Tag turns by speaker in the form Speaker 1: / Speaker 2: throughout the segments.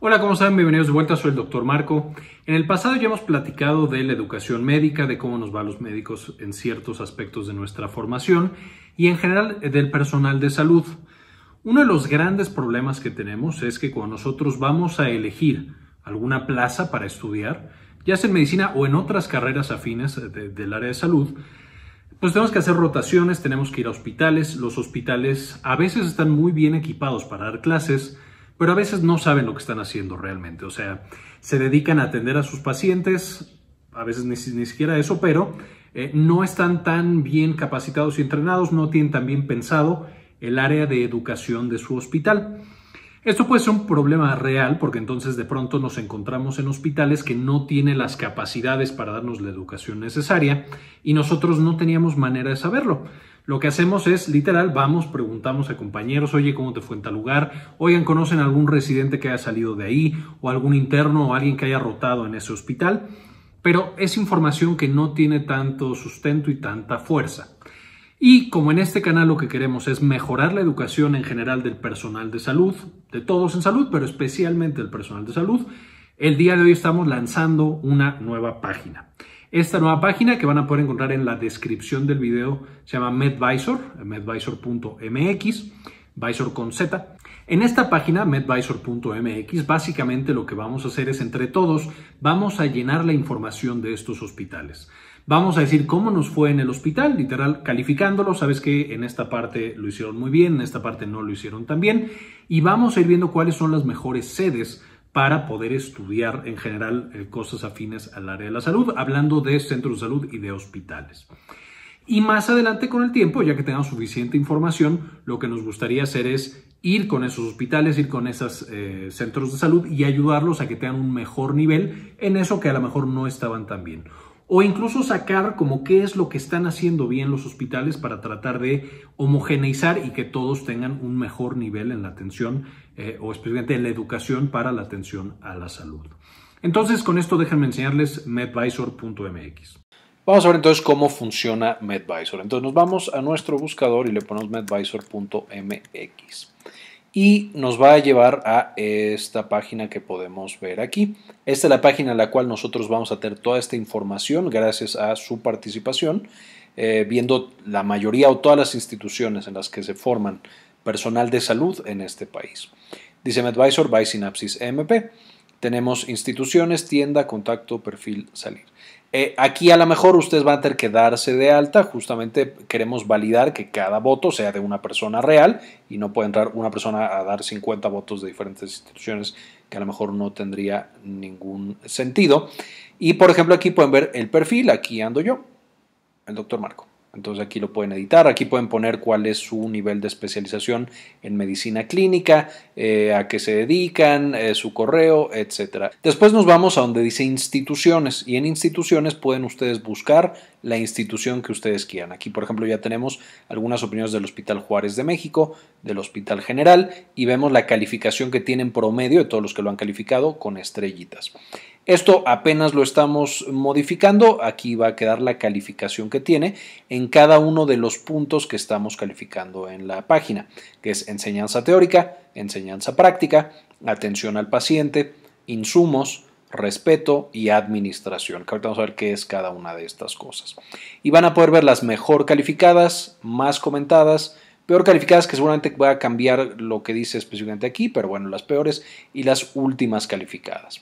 Speaker 1: Hola, ¿cómo están? Bienvenidos de vuelta, soy el doctor Marco. En el pasado ya hemos platicado de la educación médica, de cómo nos va a los médicos en ciertos aspectos de nuestra formación y en general eh, del personal de salud. Uno de los grandes problemas que tenemos es que cuando nosotros vamos a elegir alguna plaza para estudiar, ya sea en medicina o en otras carreras afines eh, del área de salud, pues tenemos que hacer rotaciones, tenemos que ir a hospitales. Los hospitales a veces están muy bien equipados para dar clases, pero a veces no saben lo que están haciendo realmente. O sea, se dedican a atender a sus pacientes, a veces ni, siquiera eso, pero eh, no están tan bien capacitados y entrenados, no tienen tan bien pensado el área de educación de su hospital. Esto puede ser un problema real porque entonces de pronto nos encontramos en hospitales que no tienen las capacidades para darnos la educación necesaria y nosotros no teníamos manera de saberlo. Lo que hacemos es, literal, vamos, preguntamos a compañeros, oye, ¿cómo te fue en tal lugar? Oigan, ¿conocen algún residente que haya salido de ahí? ¿O algún interno o alguien que haya rotado en ese hospital? Pero es información que no tiene tanto sustento y tanta fuerza. Y como en este canal lo que queremos es mejorar la educación en general del personal de salud, de todos en salud, pero especialmente el personal de salud, el día de hoy estamos lanzando una nueva página. Esta nueva página que van a poder encontrar en la descripción del video se llama MedVisor, medvisor.mx, visor con Z. En esta página, medvisor.mx, básicamente lo que vamos a hacer es entre todos, vamos a llenar la información de estos hospitales. Vamos a decir cómo nos fue en el hospital, literal, calificándolo. Sabes que en esta parte lo hicieron muy bien, en esta parte no lo hicieron tan bien. Y vamos a ir viendo cuáles son las mejores sedes para poder estudiar en general eh, cosas afines al área de la salud, hablando de centros de salud y de hospitales. Y más adelante con el tiempo, ya que tengamos suficiente información, lo que nos gustaría hacer es ir con esos hospitales, ir con esos eh, centros de salud y ayudarlos a que tengan un mejor nivel en eso que a lo mejor no estaban tan bien o incluso sacar como qué es lo que están haciendo bien los hospitales para tratar de homogeneizar y que todos tengan un mejor nivel en la atención eh, o especialmente en la educación para la atención a la salud. Entonces, con esto déjenme enseñarles medvisor.mx. Vamos a ver entonces cómo funciona MedVisor. Entonces nos vamos a nuestro buscador y le ponemos medvisor.mx y nos va a llevar a esta página que podemos ver aquí. Esta es la página en la cual nosotros vamos a tener toda esta información gracias a su participación, eh, viendo la mayoría o todas las instituciones en las que se forman personal de salud en este país. Dice MedVisor by Synapsis MP. Tenemos instituciones, tienda, contacto, perfil, salir. Eh, aquí a lo mejor ustedes van a tener que darse de alta, justamente queremos validar que cada voto sea de una persona real y no puede entrar una persona a dar 50 votos de diferentes instituciones que a lo mejor no tendría ningún sentido. Y por ejemplo aquí pueden ver el perfil, aquí ando yo, el doctor Marco. Entonces aquí lo pueden editar, aquí pueden poner cuál es su nivel de especialización en medicina clínica, eh, a qué se dedican, eh, su correo, etc. Después nos vamos a donde dice instituciones y en instituciones pueden ustedes buscar la institución que ustedes quieran. Aquí, por ejemplo, ya tenemos algunas opiniones del Hospital Juárez de México, del Hospital General y vemos la calificación que tienen promedio de todos los que lo han calificado con estrellitas. Esto apenas lo estamos modificando, aquí va a quedar la calificación que tiene en cada uno de los puntos que estamos calificando en la página, que es enseñanza teórica, enseñanza práctica, atención al paciente, insumos, respeto y administración. ahorita vamos a ver qué es cada una de estas cosas. Y van a poder ver las mejor calificadas, más comentadas, peor calificadas, que seguramente va a cambiar lo que dice específicamente aquí, pero bueno, las peores y las últimas calificadas.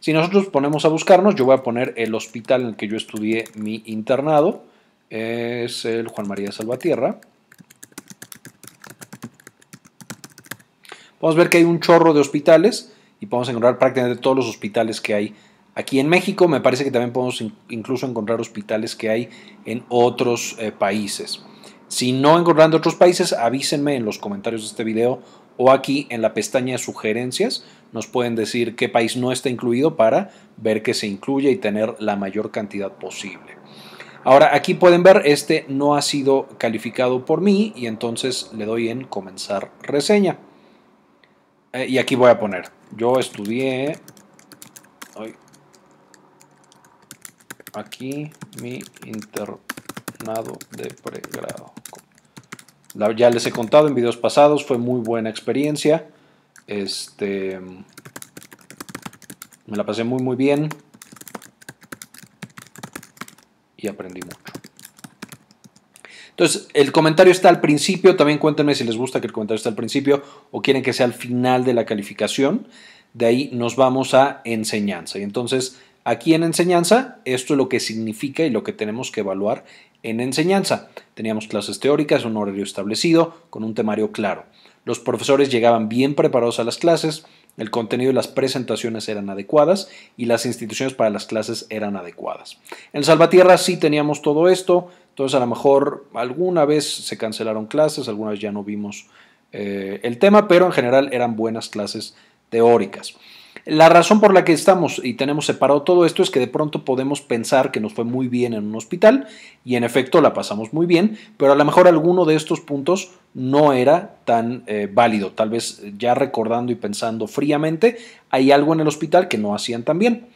Speaker 1: Si nosotros ponemos a buscarnos, yo voy a poner el hospital en el que yo estudié mi internado. Es el Juan María Salvatierra. Podemos ver que hay un chorro de hospitales y podemos encontrar prácticamente todos los hospitales que hay aquí en México. Me parece que también podemos incluso encontrar hospitales que hay en otros eh, países. Si no encontrando otros países, avísenme en los comentarios de este video o aquí en la pestaña de sugerencias nos pueden decir qué país no está incluido para ver que se incluye y tener la mayor cantidad posible. Ahora aquí pueden ver, este no ha sido calificado por mí y entonces le doy en comenzar reseña. Eh, y aquí voy a poner, yo estudié aquí mi internado de pregrado. Ya les he contado en videos pasados, fue muy buena experiencia. Este, me la pasé muy muy bien y aprendí mucho. Entonces, el comentario está al principio. También cuéntenme si les gusta que el comentario esté al principio o quieren que sea al final de la calificación. De ahí nos vamos a enseñanza. Y entonces, aquí en enseñanza, esto es lo que significa y lo que tenemos que evaluar en enseñanza. Teníamos clases teóricas, un horario establecido, con un temario claro. Los profesores llegaban bien preparados a las clases, el contenido de las presentaciones eran adecuadas y las instituciones para las clases eran adecuadas. En Salvatierra sí teníamos todo esto, entonces a lo mejor alguna vez se cancelaron clases, alguna vez ya no vimos eh, el tema, pero en general eran buenas clases teóricas. La razón por la que estamos y tenemos separado todo esto es que de pronto podemos pensar que nos fue muy bien en un hospital y en efecto la pasamos muy bien, pero a lo mejor alguno de estos puntos no era tan eh, válido. Tal vez ya recordando y pensando fríamente, hay algo en el hospital que no hacían tan bien.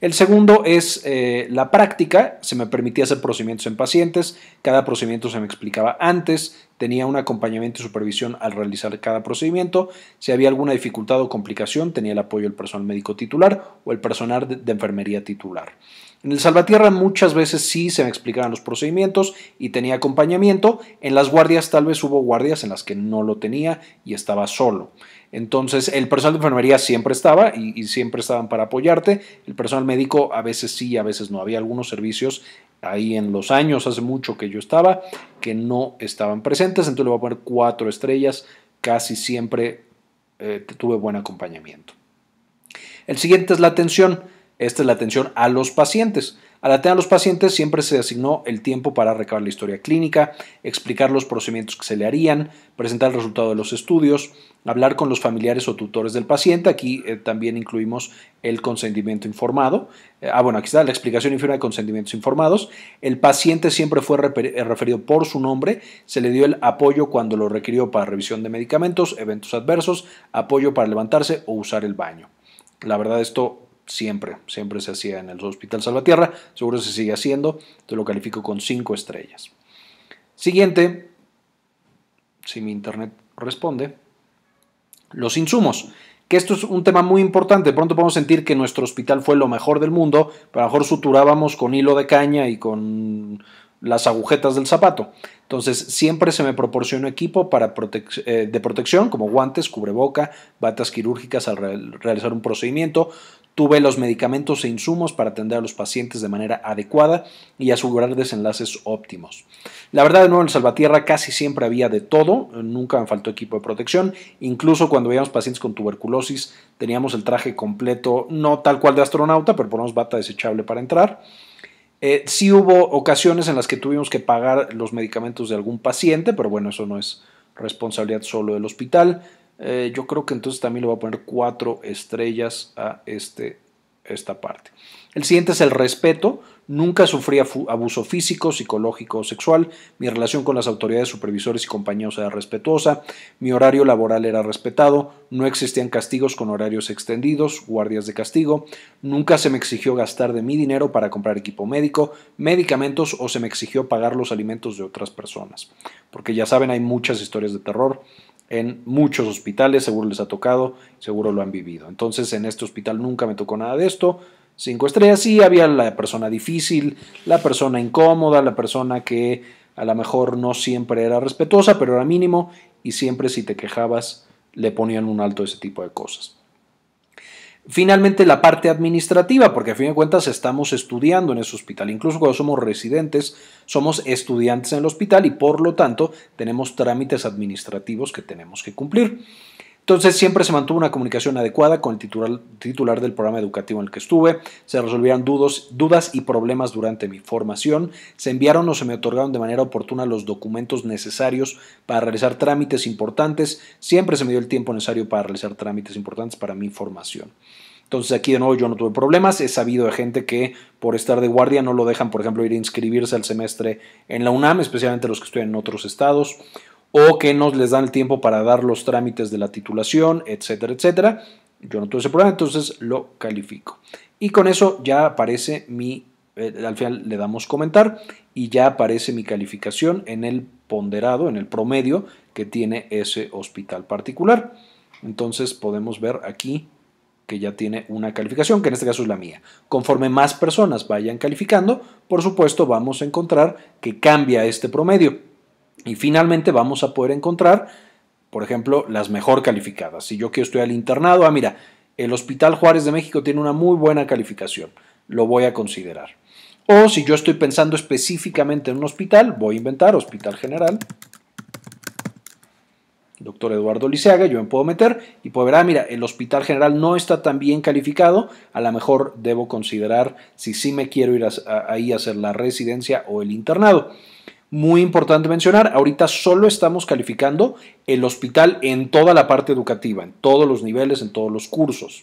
Speaker 1: El segundo es eh, la práctica. Se me permitía hacer procedimientos en pacientes. Cada procedimiento se me explicaba antes. Tenía un acompañamiento y supervisión al realizar cada procedimiento. Si había alguna dificultad o complicación, tenía el apoyo del personal médico titular o el personal de, de enfermería titular. En el Salvatierra muchas veces sí se me explicaban los procedimientos y tenía acompañamiento. En las guardias tal vez hubo guardias en las que no lo tenía y estaba solo. Entonces, el personal de enfermería siempre estaba y, siempre estaban para apoyarte. El personal médico a veces sí, a veces no. Había algunos servicios ahí en los años, hace mucho que yo estaba, que no estaban presentes. Entonces le voy a poner cuatro estrellas. Casi siempre eh, tuve buen acompañamiento. El siguiente es la atención. Esta es la atención a los pacientes la atender a los pacientes siempre se asignó el tiempo para recabar la historia clínica, explicar los procedimientos que se le harían, presentar el resultado de los estudios, hablar con los familiares o tutores del paciente. Aquí eh, también incluimos el consentimiento informado. Eh, ah, bueno, aquí está la explicación inferior de consentimientos informados. El paciente siempre fue eh, referido por su nombre. Se le dio el apoyo cuando lo requirió para revisión de medicamentos, eventos adversos, apoyo para levantarse o usar el baño. La verdad, esto siempre, siempre se hacía en el Hospital Salvatierra, seguro se sigue haciendo, te lo califico con cinco estrellas. Siguiente, si mi internet responde, los insumos, que esto es un tema muy importante, pronto podemos sentir que nuestro hospital fue lo mejor del mundo, pero a lo mejor suturábamos con hilo de caña y con las agujetas del zapato. Entonces, siempre se me proporcionó equipo para eh, de protección, como guantes, cubreboca, batas quirúrgicas al realizar un procedimiento, Tuve los medicamentos e insumos para atender a los pacientes de manera adecuada y asegurar desenlaces óptimos. La verdad, de nuevo, en Salvatierra casi siempre había de todo, nunca me faltó equipo de protección, incluso cuando veíamos pacientes con tuberculosis teníamos el traje completo, no tal cual de astronauta, pero ponemos bata desechable para entrar. Eh, sí hubo ocasiones en las que tuvimos que pagar los medicamentos de algún paciente, pero bueno, eso no es responsabilidad solo del hospital. Eh, yo creo que entonces también le voy a poner cuatro estrellas a este, esta parte. El siguiente es el respeto. Nunca sufrí abuso físico, psicológico o sexual. Mi relación con las autoridades, supervisores y compañeros era respetuosa. Mi horario laboral era respetado. No existían castigos con horarios extendidos, guardias de castigo. Nunca se me exigió gastar de mi dinero para comprar equipo médico, medicamentos o se me exigió pagar los alimentos de otras personas. Porque ya saben, hay muchas historias de terror en muchos hospitales, seguro les ha tocado, seguro lo han vivido. Entonces en este hospital nunca me tocó nada de esto. Cinco estrellas, sí, había la persona difícil, la persona incómoda, la persona que a lo mejor no siempre era respetuosa, pero era mínimo y siempre si te quejabas le ponían un alto a ese tipo de cosas. Finalmente, la parte administrativa, porque a fin de cuentas estamos estudiando en ese hospital. Incluso cuando somos residentes, somos estudiantes en el hospital y por lo tanto tenemos trámites administrativos que tenemos que cumplir. Entonces siempre se mantuvo una comunicación adecuada con el titular, titular del programa educativo en el que estuve, se resolvieron dudas y problemas durante mi formación, se enviaron o se me otorgaron de manera oportuna los documentos necesarios para realizar trámites importantes, siempre se me dio el tiempo necesario para realizar trámites importantes para mi formación. Entonces aquí de nuevo yo no tuve problemas, he sabido de gente que por estar de guardia no lo dejan, por ejemplo, ir a inscribirse al semestre en la UNAM, especialmente los que estudian en otros estados o que nos les dan el tiempo para dar los trámites de la titulación, etcétera, etcétera. Yo no tuve ese problema, entonces lo califico. Y con eso ya aparece mi, eh, al final le damos comentar y ya aparece mi calificación en el ponderado, en el promedio que tiene ese hospital particular. Entonces podemos ver aquí que ya tiene una calificación, que en este caso es la mía. Conforme más personas vayan calificando, por supuesto vamos a encontrar que cambia este promedio. Y finalmente vamos a poder encontrar, por ejemplo, las mejor calificadas. Si yo quiero estoy al internado, ah, mira, el Hospital Juárez de México tiene una muy buena calificación, lo voy a considerar. O si yo estoy pensando específicamente en un hospital, voy a inventar Hospital General. Doctor Eduardo Liceaga, yo me puedo meter y puedo ver, ah, mira, el Hospital General no está tan bien calificado, a lo mejor debo considerar si sí me quiero ir ahí a hacer la residencia o el internado. Muy importante mencionar, ahorita solo estamos calificando el hospital en toda la parte educativa, en todos los niveles, en todos los cursos.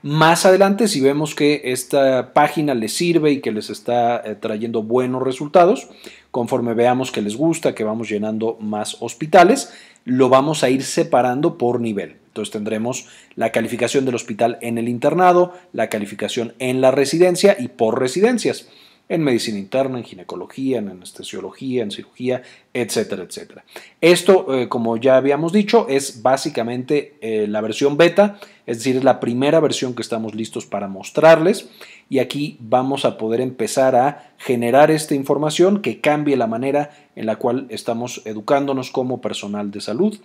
Speaker 1: Más adelante, si vemos que esta página les sirve y que les está eh, trayendo buenos resultados, conforme veamos que les gusta, que vamos llenando más hospitales, lo vamos a ir separando por nivel. Entonces tendremos la calificación del hospital en el internado, la calificación en la residencia y por residencias en medicina interna, en ginecología, en anestesiología, en cirugía, etcétera, etcétera. Esto, eh, como ya habíamos dicho, es básicamente eh, la versión beta, es decir, es la primera versión que estamos listos para mostrarles y aquí vamos a poder empezar a generar esta información que cambie la manera en la cual estamos educándonos como personal de salud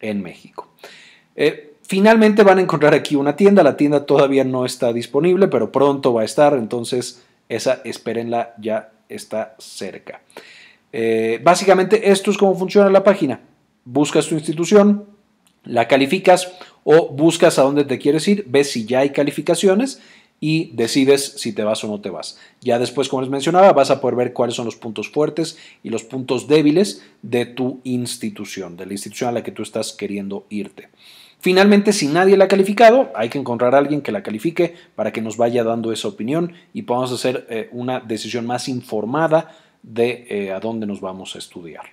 Speaker 1: en México. Eh, finalmente van a encontrar aquí una tienda, la tienda todavía no está disponible, pero pronto va a estar, entonces esa, espérenla, ya está cerca. Eh, básicamente, esto es cómo funciona la página. Buscas tu institución, la calificas o buscas a dónde te quieres ir, ves si ya hay calificaciones y decides si te vas o no te vas. Ya después, como les mencionaba, vas a poder ver cuáles son los puntos fuertes y los puntos débiles de tu institución, de la institución a la que tú estás queriendo irte. Finalmente, si nadie la ha calificado, hay que encontrar a alguien que la califique para que nos vaya dando esa opinión y podamos hacer eh, una decisión más informada de eh, a dónde nos vamos a estudiar.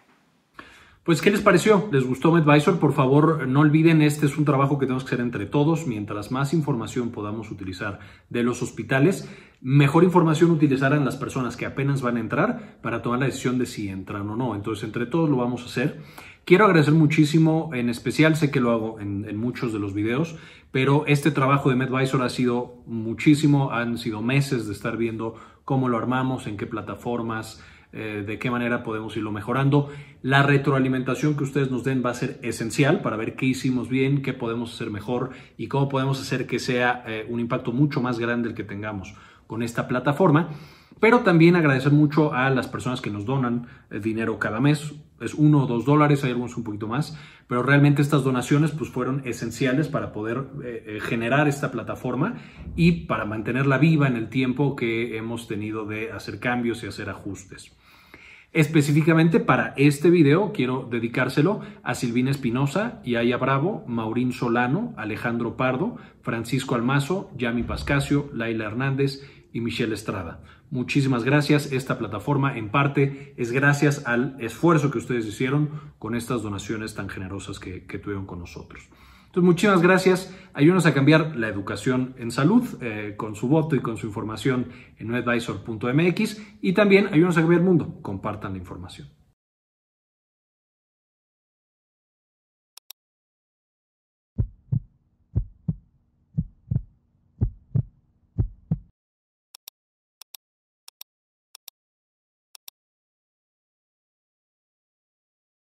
Speaker 1: Pues, ¿qué les pareció? ¿Les gustó MedVisor? Por favor, no olviden, este es un trabajo que tenemos que hacer entre todos. Mientras más información podamos utilizar de los hospitales, mejor información utilizarán las personas que apenas van a entrar para tomar la decisión de si entran o no. Entonces, entre todos lo vamos a hacer. Quiero agradecer muchísimo, en especial sé que lo hago en, muchos de los videos, pero este trabajo de MedVisor ha sido muchísimo, han sido meses de estar viendo cómo lo armamos, en qué plataformas, eh, de qué manera podemos irlo mejorando. La retroalimentación que ustedes nos den va a ser esencial para ver qué hicimos bien, qué podemos hacer mejor y cómo podemos hacer que sea eh, un impacto mucho más grande el que tengamos con esta plataforma. Pero también agradecer mucho a las personas que nos donan eh, dinero cada mes es uno o dos dólares, hay algunos un poquito más, pero realmente estas donaciones pues fueron esenciales para poder eh, eh, generar esta plataforma y para mantenerla viva en el tiempo que hemos tenido de hacer cambios y hacer ajustes. Específicamente para este video quiero dedicárselo a Silvina Espinosa, Yaya Bravo, Maurín Solano, Alejandro Pardo, Francisco Almazo, Yami Pascasio, Laila Hernández y Michelle Estrada. Muchísimas gracias. Esta plataforma en parte es gracias al esfuerzo que ustedes hicieron con estas donaciones tan generosas que, tuvieron con nosotros. Entonces, muchísimas gracias. Ayúdenos a cambiar la educación en salud eh, con su voto y con su información en medvisor.mx y también ayúdenos a cambiar el mundo. Compartan la información.